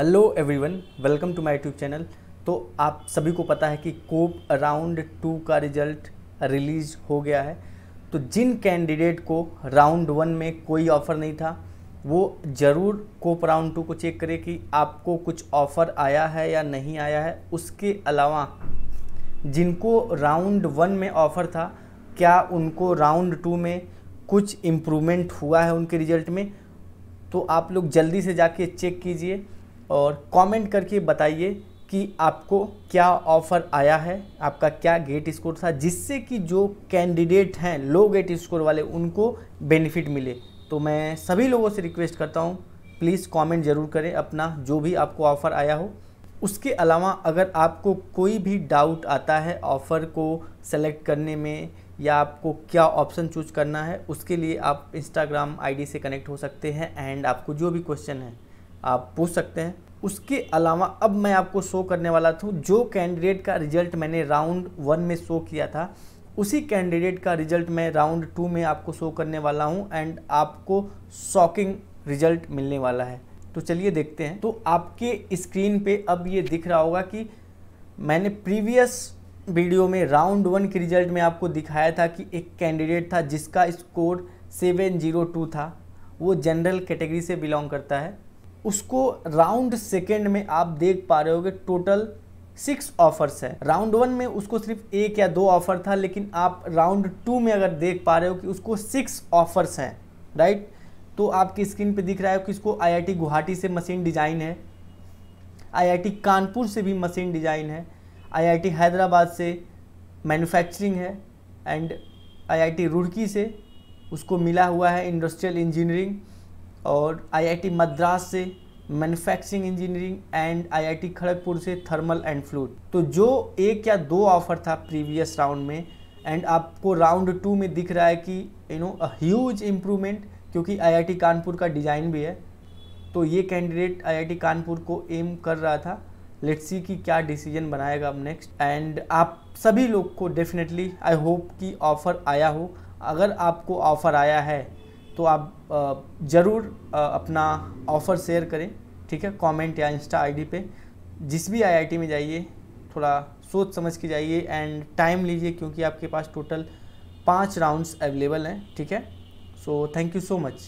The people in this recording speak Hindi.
hello everyone welcome to my YouTube channel तो आप सभी को पता है कि कोप राउंड टू का रिजल्ट रिलीज हो गया है तो जिन कैंडिडेट को राउंड वन में कोई ऑफ़र नहीं था वो ज़रूर कोप राउंड टू को चेक करें कि आपको कुछ ऑफ़र आया है या नहीं आया है उसके अलावा जिनको राउंड वन में ऑफ़र था क्या उनको राउंड टू में कुछ इम्प्रूवमेंट हुआ है उनके रिजल्ट में तो आप लोग जल्दी से जाके चेक कीजिए और कमेंट करके बताइए कि आपको क्या ऑफ़र आया है आपका क्या गेट स्कोर था जिससे कि जो कैंडिडेट हैं लो गेट स्कोर वाले उनको बेनिफिट मिले तो मैं सभी लोगों से रिक्वेस्ट करता हूँ प्लीज़ कमेंट ज़रूर करें अपना जो भी आपको ऑफ़र आया हो उसके अलावा अगर आपको कोई भी डाउट आता है ऑफ़र को सेलेक्ट करने में या आपको क्या ऑप्शन चूज करना है उसके लिए आप इंस्टाग्राम आईडी से कनेक्ट हो सकते हैं एंड आपको जो भी क्वेश्चन है आप पूछ सकते हैं उसके अलावा अब मैं आपको शो करने वाला था जो कैंडिडेट का रिजल्ट मैंने राउंड वन में शो किया था उसी कैंडिडेट का रिजल्ट मैं राउंड टू में आपको शो करने वाला हूँ एंड आपको शॉकिंग रिजल्ट मिलने वाला है तो चलिए देखते हैं तो आपके स्क्रीन पे अब ये दिख रहा होगा कि मैंने प्रीवियस वीडियो में राउंड वन के रिजल्ट में आपको दिखाया था कि एक कैंडिडेट था जिसका स्कोर सेवन जीरो टू था वो जनरल कैटेगरी से बिलोंग करता है उसको राउंड सेकेंड में आप देख पा रहे होगे टोटल सिक्स ऑफर्स है राउंड वन में उसको सिर्फ एक या दो ऑफर था लेकिन आप राउंड टू में अगर देख पा रहे हो कि उसको सिक्स ऑफर्स हैं राइट तो आपकी स्क्रीन पे दिख रहा है कि इसको आईआईटी गुवाहाटी से मशीन डिज़ाइन है आईआईटी कानपुर से भी मशीन डिज़ाइन है आईआईटी हैदराबाद से मैन्युफैक्चरिंग है एंड आईआईटी रुड़की से उसको मिला हुआ है इंडस्ट्रियल इंजीनियरिंग और आईआईटी मद्रास से manufacturing engineering and IIT Kharagpur से थर्मल एंड फ्लूड तो जो एक या दो ऑफ़र था प्रीवियस राउंड में एंड आपको राउंड टू में दिख रहा है कि यू नो ह्यूज इम्प्रूवमेंट क्योंकि आईआईटी कानपुर का डिज़ाइन भी है तो ये कैंडिडेट आईआईटी कानपुर को एम कर रहा था लेट्स सी कि क्या डिसीजन बनाएगा अब नेक्स्ट एंड आप सभी लोग को डेफिनेटली आई होप कि ऑफ़र आया हो अगर आपको ऑफ़र आया है तो आप ज़रूर अपना ऑफ़र शेयर करें ठीक है कमेंट या इंस्टा आईडी पे जिस भी आईआईटी में जाइए थोड़ा सोच समझ के जाइए एंड टाइम लीजिए क्योंकि आपके पास टोटल पाँच राउंड्स अवेलेबल हैं ठीक है so thank you so much